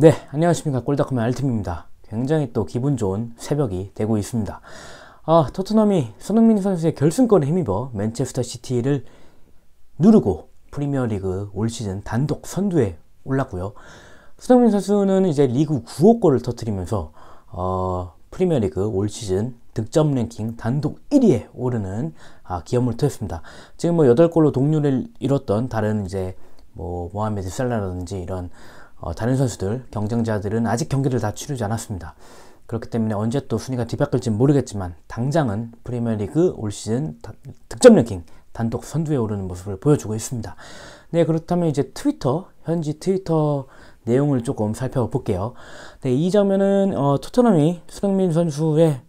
네, 안녕하십니까. 골다컴의 알팀입니다. 굉장히 또 기분 좋은 새벽이 되고 있습니다. 아, 토트넘이 손흥민 선수의 결승권에 힘입어 맨체스터 시티를 누르고 프리미어리그 올 시즌 단독 선두에 올랐고요. 손흥민 선수는 이제 리그 9호 골을 터뜨리면서 어, 프리미어리그 올 시즌 득점 랭킹 단독 1위에 오르는 아, 기염을 토했습니다. 지금 뭐 8골로 동률을 이뤘던 다른 이제 뭐 모하메드 셀라라든지 이런 어, 다른 선수들, 경쟁자들은 아직 경기를 다 치르지 않았습니다. 그렇기 때문에 언제 또 순위가 뒤바뀔지 모르겠지만 당장은 프리미어리그 올 시즌 득점 랭킹 단독 선두에 오르는 모습을 보여주고 있습니다. 네 그렇다면 이제 트위터 현지 트위터 내용을 조금 살펴볼게요. 네, 이 장면은 어, 토트넘이 수능민 선수의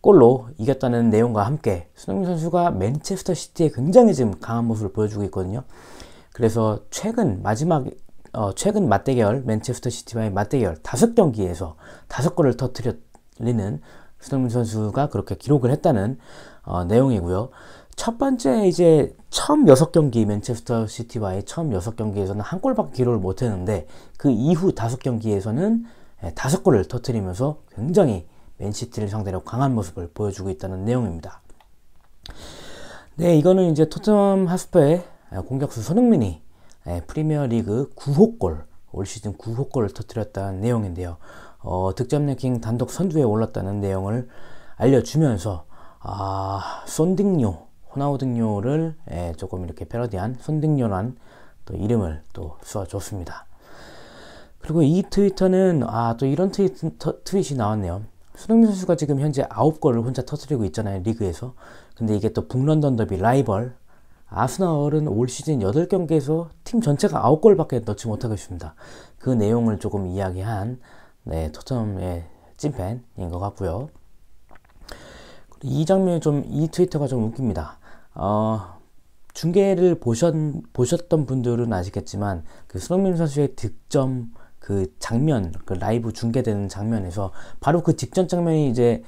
골로 이겼다는 내용과 함께 수능민 선수가 맨체스터 시티에 굉장히 지금 강한 모습을 보여주고 있거든요. 그래서 최근 마지막 어, 최근 맞대결 맨체스터 시티와의 맞대결 다섯 경기에서 다섯 골을 터트리는 손흥민 선수가 그렇게 기록을 했다는 어, 내용이고요. 첫 번째 이제 처음 여섯 경기 맨체스터 시티와의 처음 여섯 경기에서는 한 골밖에 기록을 못 했는데 그 이후 다섯 경기에서는 예, 다섯 골을 터트리면서 굉장히 맨시티를 상대로 강한 모습을 보여주고 있다는 내용입니다. 네, 이거는 이제 토트넘 하스퍼의 예, 공격수 손흥민이 예, 프리미어리그 9호 골, 올 시즌 9호 골을 터뜨렸다는 내용인데요. 어, 득점 랭킹 단독 선두에 올랐다는 내용을 알려주면서 아, 손딩요, 호나우딩요를 예, 조금 이렇게 패러디한 손딩요란 또 이름을 또 써줬습니다. 그리고 이 트위터는 아 또 이런 트윗, 터, 트윗이 나왔네요. 손흥민 선수가 지금 현재 9골을 혼자 터뜨리고 있잖아요 리그에서. 근데 이게 또 북런던 더비 라이벌 아스나얼은 올 시즌 8경기에서 팀 전체가 9골밖에 넣지 못하고 있습니다. 그 내용을 조금 이야기한 네, 토트넘의 찐팬인 것 같고요. 이 장면이 좀이 트위터가 좀 웃깁니다. 어, 중계를 보셨, 보셨던 분들은 아시겠지만 그 손흥민 선수의 득점 그 장면, 그 라이브 중계되는 장면에서 바로 그 직전 장면이 이제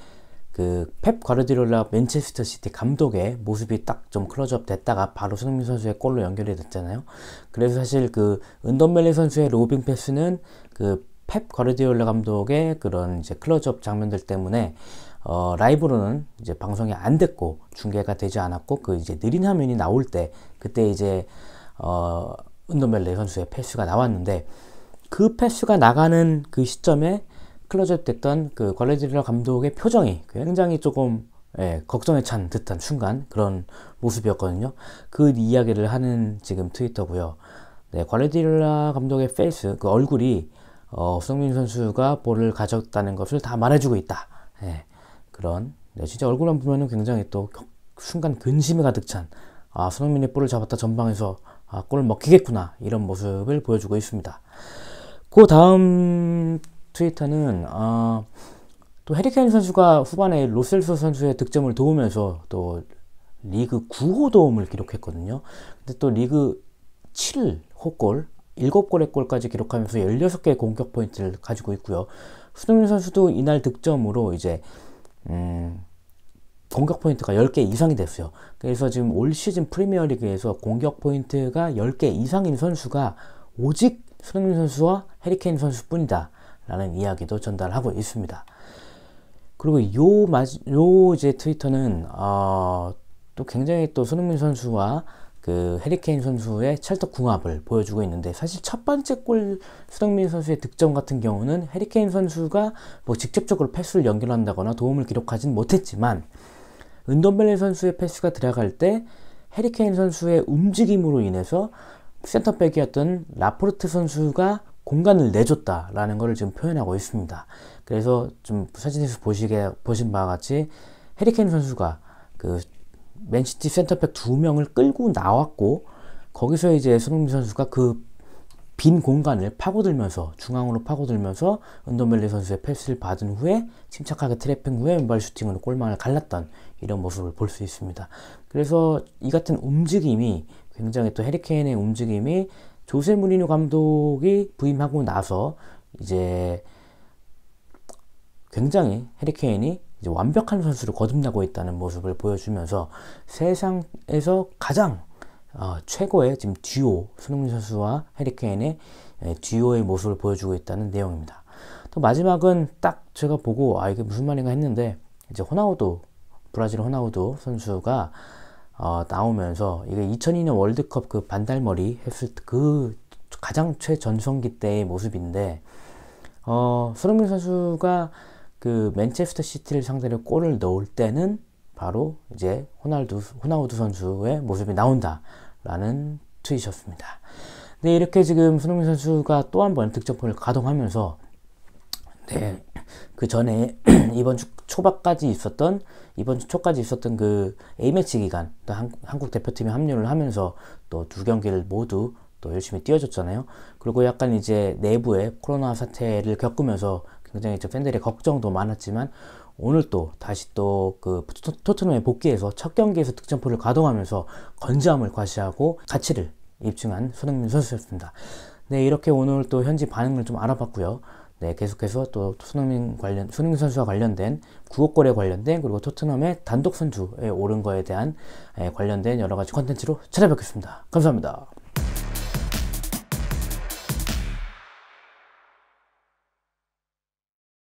그펩 과르디올라 맨체스터 시티 감독의 모습이 딱 좀 클로즈업 됐다가 바로 손흥민 선수의 골로 연결이 됐잖아요. 그래서 사실 그은던벨리 선수의 로빙 패스는 그 펩 과르디올라 감독의 그런 이제 클로즈업 장면들 때문에 어, 라이브로는 이제 방송이 안 됐고 중계가 되지 않았고 그 이제 느린 화면이 나올 때 그때 이제 어, 은던벨리 선수의 패스가 나왔는데 그 패스가 나가는 그 시점에 클로즈업 됐던 그 관레지리라 감독의 표정이 굉장히 조금 예, 걱정에 찬 듯한 순간 그런 모습이었거든요. 그 이야기를 하는 지금 트위터고요. 네, 관레디라 감독의 페이스, 그 얼굴이 어, 손흥민 선수가 볼을 가졌다는 것을 다 말해주고 있다. 예, 그런 네, 진짜 얼굴만 보면은 굉장히 또 순간 근심이 가득 찬 아, 손흥민이 볼을 잡았다 전방에서 아, 골 먹히겠구나 이런 모습을 보여주고 있습니다. 그 다음 트위터는 어, 또 해리케인 선수가 후반에 로셀소 선수의 득점을 도우면서 또 리그 9호 도움을 기록했거든요. 근데 또 리그 7호 골, 7골의 골까지 기록하면서 16개의 공격 포인트를 가지고 있고요. 수동민 선수도 이날 득점으로 이제 음, 공격 포인트가 10개 이상이 됐어요. 그래서 지금 올 시즌 프리미어리그에서 공격 포인트가 10개 이상인 선수가 오직 손흥민 선수와 해리케인 선수뿐이다. 라는 이야기도 전달하고 있습니다. 그리고 요, 마, 요 이제 트위터는, 어, 또 굉장히 또 손흥민 선수와 그 해리케인 선수의 찰떡 궁합을 보여주고 있는데 사실 첫 번째 골수흥민 선수의 득점 같은 경우는 해리케인 선수가 뭐 직접적으로 패스를 연결한다거나 도움을 기록하진 못했지만 은돔벨레 선수의 패스가 들어갈 때 해리케인 선수의 움직임으로 인해서 센터백이었던 라포르트 선수가 공간을 내줬다라는 것을 지금 표현하고 있습니다. 그래서 좀 사진에서 보시게 보신 바와 같이 해리케인 선수가 그 맨시티 센터백 두 명을 끌고 나왔고 거기서 이제 손흥민 선수가 그 빈 공간을 파고들면서 중앙으로 파고들면서 은돔벨리 선수의 패스를 받은 후에 침착하게 트래핑 후에 왼발 슈팅으로 골망을 갈랐던 이런 모습을 볼 수 있습니다. 그래서 이 같은 움직임이 굉장히 또 해리케인의 움직임이 조세 무리뉴 감독이 부임하고 나서 이제 굉장히 해리케인이 이제 완벽한 선수를 거듭나고 있다는 모습을 보여주면서 세상에서 가장 어, 최고의 지금 듀오 손흥민 선수와 해리케인의 예, 듀오의 모습을 보여주고 있다는 내용입니다. 또 마지막은 딱 제가 보고 아 이게 무슨 말인가 했는데 이제 호나우도 브라질 호나우도 선수가 어, 나오면서 이게 2002년 월드컵 그 반달머리 했을 그 가장 최전성기 때의 모습인데 어, 손흥민 선수가 그 맨체스터 시티를 상대로 골을 넣을 때는 바로 이제 호날두 호나우두 선수의 모습이 나온다라는 트윗이었습니다. 네 이렇게 지금 손흥민 선수가 또 한번 득점권을 가동하면서 네그 전에 이번 주 초반까지 있었던 이번 주 초까지 있었던 그 A매치 기간 또 한, 한국 대표팀에 합류를 하면서 또 두 경기를 모두 또 열심히 뛰어줬잖아요. 그리고 약간 이제 내부의 코로나 사태를 겪으면서 굉장히 좀 팬들의 걱정도 많았지만 오늘 또 다시 또 그 토트넘에 복귀해서 첫 경기에서 득점포를 가동하면서 건재함을 과시하고 가치를 입증한 손흥민 선수였습니다. 네, 이렇게 오늘 또 현지 반응을 좀 알아봤고요. 네, 계속해서 또 손흥민 관련, 수능 선수와 관련된 구호골에 관련된 그리고 토트넘의 단독 선두에 오른 거에 대한 관련된 여러 가지 컨텐츠로 찾아뵙겠습니다. 감사합니다.